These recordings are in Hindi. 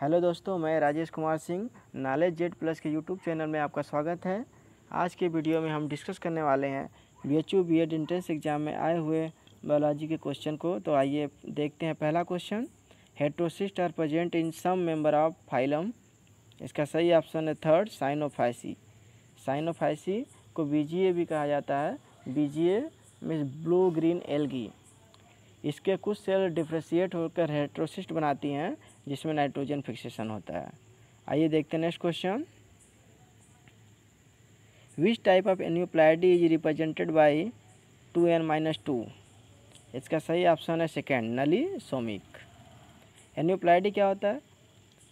हेलो दोस्तों मैं Rajesh Kumar Singh knowledge Z plus के यूट्यूब चैनल में आपका स्वागत है आज के वीडियो में हम डिस्कस करने वाले हैं B H U B Ed entrance exam में आए हुए बायोलॉजी के क्वेश्चन को तो आइए देखते हैं पहला question heterocyst are present in some member of phylum इसका सही ऑप्शन है थर्ड साइनोफाइसी साइनोफाइसी को बी भी कहा जाता है B G A blue green algae इसके कुछ सेल डिफ्रेशिएट होकर हेट्रोसिस्ट बनाती हैं जिसमें नाइट्रोजन फिक्सेशन होता है आइए देखते हैं next question which type of aneuploidy is represented by two N minus two इसका सही ऑप्शन है सेकेंड नली सोमिक एन्यूप्लाइडी क्या होता है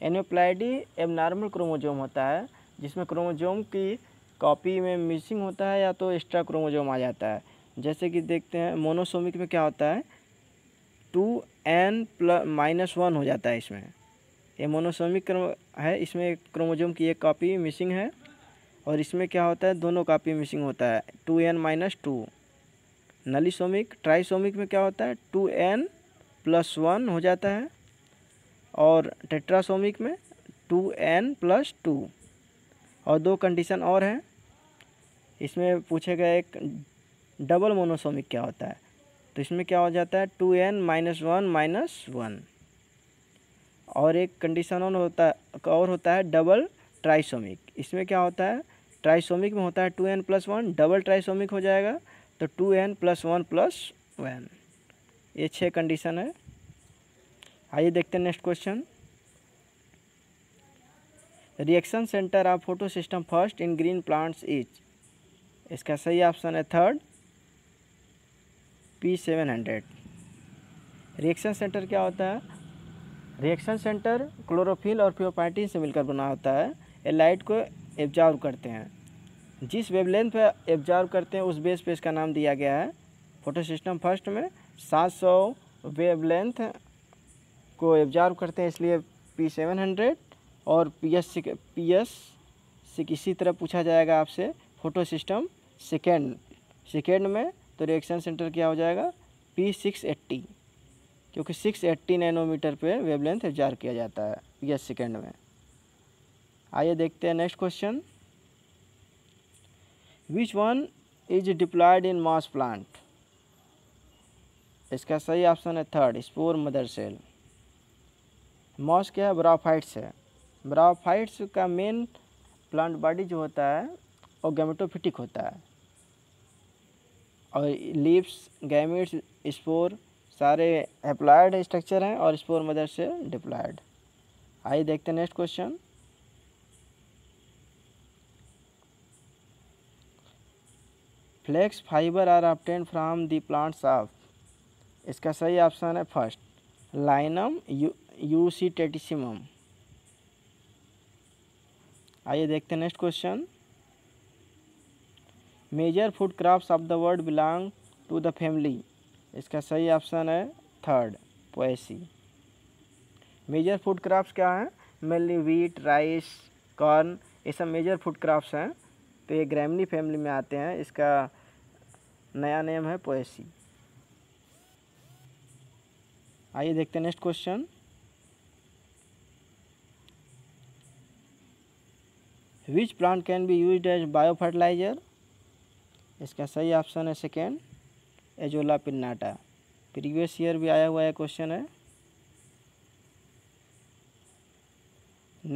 एन्यूप्लाइडी नॉर्मल क्रोमोजोम होता है जिसमें क्रोमोजोम की कॉपी में मिसिंग होता है या तो एक्स्ट्रा क्रोमोजोम आ जाता है जैसे कि देखते हैं मोनोसोमिक में क्या होता है two N plus minus one हो जाता है इसमें ये मोनोसोमिक क्रम है इसमें क्रोमोजोम की एक कॉपी मिसिंग है और इसमें क्या होता है दोनों कॉपी मिसिंग होता है two N minus two nullisomic trisomic में क्या होता है टू एन प्लस वन हो जाता है और टेट्रासोमिक में टू एन प्लस टू और दो कंडीशन और हैं इसमें पूछे गए एक डबल मोनोसोमिक क्या होता है तो इसमें क्या हो जाता है two N minus one minus one और एक कंडीशन और होता और होता है डबल ट्राइसोमिक इसमें क्या होता है ट्राइसोमिक में होता है two N plus one double trisomic हो जाएगा तो two N plus one plus one ये छः कंडीशन है आइए देखते हैं next question reaction centre of photosystem first in green plants is इसका सही ऑप्शन है third P seven hundred reaction centre क्या होता है रिएक्शन सेंटर क्लोरोफिल और फ्योपाइटिन से मिलकर बना होता है ये लाइट को एब्जॉर्व करते हैं जिस वेवलेंथ पर एब्जॉर्व करते हैं उस बेस पे इसका नाम दिया गया है फोटो सिस्टम फर्स्ट में 700 वेवलेंथ को एब्जॉर्व करते हैं इसलिए पी सेवन हंड्रेड और पी एस पी एस से किसी तरह पूछा जाएगा आपसे फोटो सिस्टम सेकेंड सेकेंड में तो रिएक्शन सेंटर क्या हो जाएगा पी सिक्स एट्टी क्योंकि सिक्स एट्टी नैनोमीटर पर वेबलेंथ एब्जार्व किया जाता है यस सेकेंड में आइए देखते हैं next question which one is diploid in moss plant इसका सही ऑप्शन है third spore mother cell moss क्या है ब्राफाइट्स है ब्राफाइट्स का मेन प्लांट बॉडी जो होता है वो गेमेटोफिटिक होता है और लिप्स गैमिट्स स्पोर सारे एप्लाइड स्ट्रक्चर हैं और स्पोर मदर से डिप्लाइड आइए देखते हैं next question flax fibre are obtained from the plants of इसका सही ऑप्शन है फर्स्ट लाइनम यू टेटिसम आइए देखते हैं next question major food crops of the world belong to the family इसका सही ऑप्शन है third Poaceae major food crops क्या हैं मेनली व्हीट राइस कॉर्न ये सब मेजर फूड क्रॉप्स हैं तो ये ग्रैमनी फैमिली में आते हैं इसका नया नेम है पोएसी आइए देखते हैं next question which plant can be use as biofertiliser इसका सही ऑप्शन है second Azolla pinnata previous year भी आया हुआ है क्वेश्चन है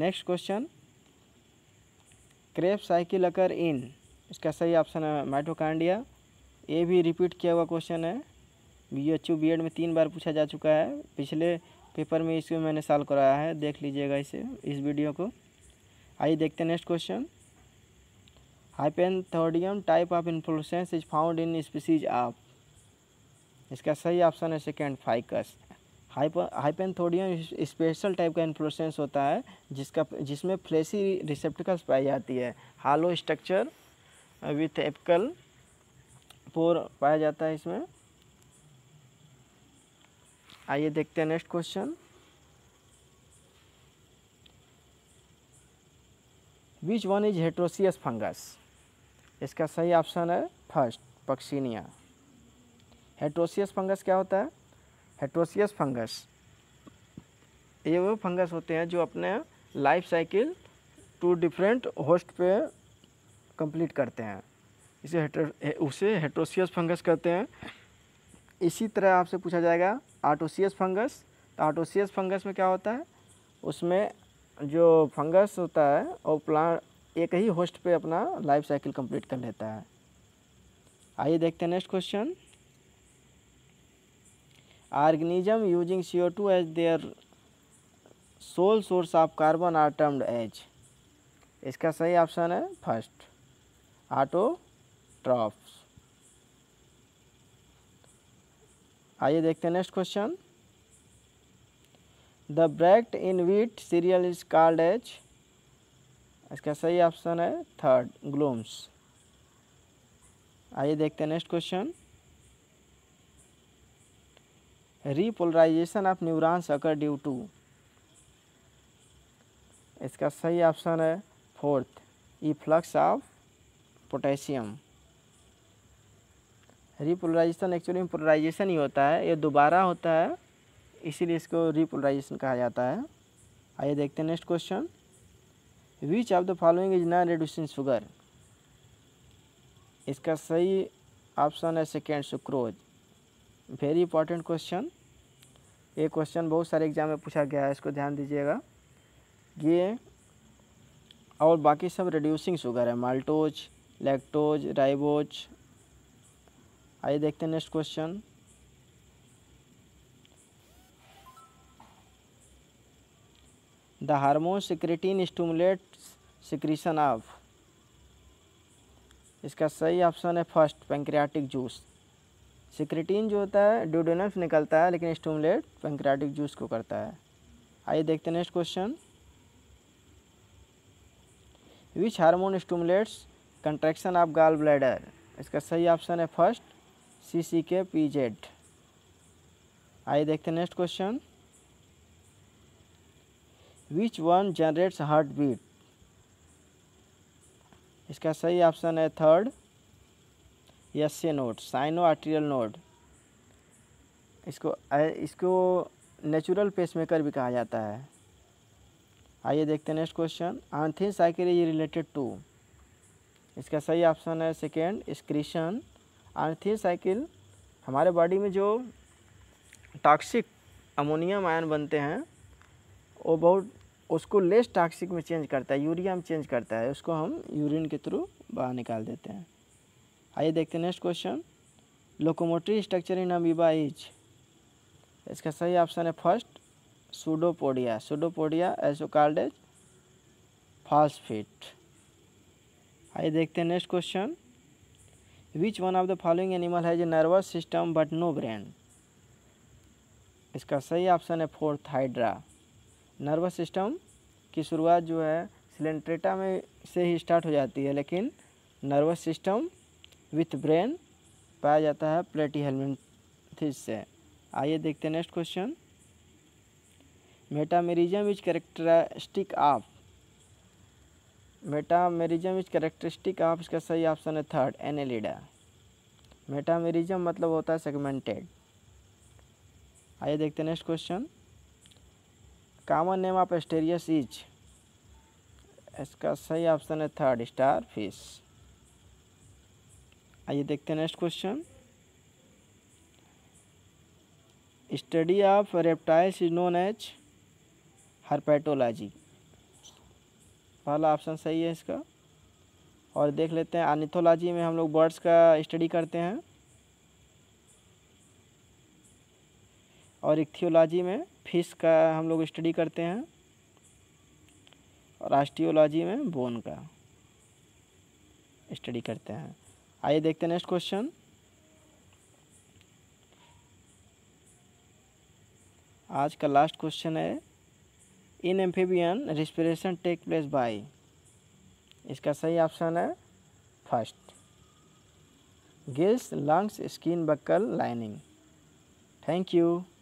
next question Krebs cycle occur in इसका सही ऑप्शन है माइटोकांडिया ये भी रिपीट किया हुआ क्वेश्चन है B H U B Ed में तीन बार पूछा जा चुका है पिछले पेपर में इसको मैंने सॉल्व कराया है देख लीजिएगा इसे इस वीडियो को आइए देखते हैं next question hypanthodium type of inflorescence is found in species of इसका सही ऑप्शन है second Ficus hypanthodium special type का इन्फ्लोसेंस होता है जिसका जिसमें फ्लेसी रिसेप्टिकल्स पाई जाती है hollow structure with apical pore पाया जाता है इसमें आइए देखते हैं next question which one is heteroecious fungus इसका सही ऑप्शन है फर्स्ट पक्सीनिया हेट्रोसियस फंगस क्या होता है हेट्रोसियस फंगस ये वो फंगस होते हैं जो अपने life cycle two different host पे कंप्लीट करते हैं इसे हेट्रो उसे हेट्रोसियस फंगस कहते हैं इसी तरह आपसे पूछा जाएगा आटोसियस फंगस तो आटोसियस फंगस में क्या होता है उसमें जो फंगस होता है वो प्लांट एक ही होस्ट पे अपना लाइफ साइकिल कंप्लीट कर लेता है आइए देखते हैं next question organism using C O two as their sole source of carbon are termed as इसका सही ऑप्शन है फर्स्ट ऑटो ट्रॉप्स आइए देखते हैं next question the bract in wheat cereal is called as इसका सही ऑप्शन है थर्ड ग्लोम्स आइए देखते हैं next question repolarisation of neurons occur due to इसका सही ऑप्शन है fourth efflux of potassium repolarisation actually में पोलराइजेशन ही होता है ये दोबारा होता है इसीलिए इसको रिपोलराइजेशन कहा जाता है आइए देखते हैं next question which of the following is non reducing sugar इसका सही ऑप्शन है second sucrose very important question ये क्वेश्चन बहुत सारे एग्जाम में पूछा गया है इसको ध्यान दीजिएगा ये और बाकी सब रिड्यूसिंग शुगर है माल्टोज लैक्टोज राइबोज आइए देखते हैं next question the hormone secretin stimulate secretion of इसका सही ऑप्शन है फर्स्ट पेंक्रियाटिक जूस सिक्रेटिन जो होता है ड्यूडोनल निकलता है लेकिन स्टूमलेट पेंक्रियाटिक जूस को करता है आइए देखते हैं next question which hormone stimulates contraction of gall bladder इसका सही ऑप्शन है फर्स्ट सी सी के पी जेड आइए देखते हैं next question which one generates heart beat इसका सही ऑप्शन है third A node sino atrial node इसको इसको नेचुरल पेसमेकर भी कहा जाता है आइए देखते हैं next question ornithine cycle is related to इसका सही ऑप्शन है सेकेंड स्क्रीशन आंथिन साइकिल हमारे बॉडी में जो टॉक्सिक अमोनियम आयन बनते हैं वो बहुत उसको लेस टॉक्सिक में चेंज करता है यूरिया में चेंज करता है उसको हम यूरिन के थ्रू बाहर निकाल देते हैं आइए देखते हैं next question locomotory structure in amoeba is इसका सही ऑप्शन है first pseudopodia pseudopodia also called as feet आइए देखते हैं next question which one of the following animal has nervous system but no brain इसका सही ऑप्शन है फोर्थ हाइड्रा नर्वस सिस्टम की शुरुआत जो है सिलेंट्रेटा में से ही स्टार्ट हो जाती है लेकिन नर्वस सिस्टम विथ ब्रेन पाया जाता है प्लेटी हेलमेंथिस से आइए देखते हैं next question metamerism is characteristic of metamerism is characteristic of इसका सही ऑप्शन है थर्ड एनेलिडा मेटामेरिज्म मतलब होता है सेगमेंटेड आइए देखते हैं next question common name of Asterias is इसका सही ऑप्शन है थर्ड स्टार फिश आइए देखते हैं next question study of reptiles is known as herpetology पहला ऑप्शन सही है इसका और देख लेते हैं आनिथोलॉजी में हम लोग बर्ड्स का स्टडी करते हैं और इक्थियोलॉजी में फिश का हम लोग स्टडी करते हैं और आस्टियोलॉजी में बोन का स्टडी करते हैं आइए देखते हैं नेक्स्ट क्वेश्चन आज का लास्ट क्वेश्चन है in amphibian respiration take place by इसका सही ऑप्शन है first gills lungs skin buccal lining thank you